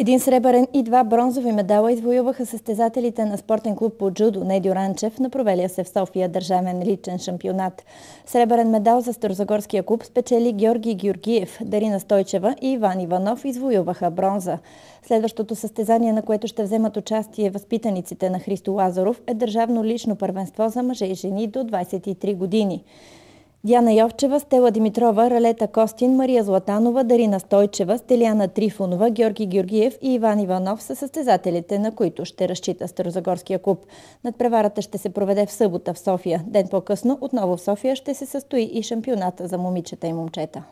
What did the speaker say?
Един сребърен и два бронзови медала извоюваха състезателите на спортен клуб по джудо Недю Ранчев на провелия се в София държавен личен шампионат. Сребърен медал за Старозагорския клуб спечели Георги Георгиев, Дарина Стойчева и Иван Иванов извоюваха бронза. Следващото състезание, на което ще вземат участие възпитаниците на Христо Лазаров е държавно лично първенство за мъже и жени до 23 години. Диана Йовчева, Стела Димитрова, Ралета Костин, Мария Златанова, Дарина Стойчева, Стеляна Трифонова, Георги Георгиев и Иван Иванов са състезателите, на които ще разчита Старозагорския клуб. Надпреварата ще се проведе в събота в София. Ден по-късно отново в София ще се състои и шампионата за момичета и момчета.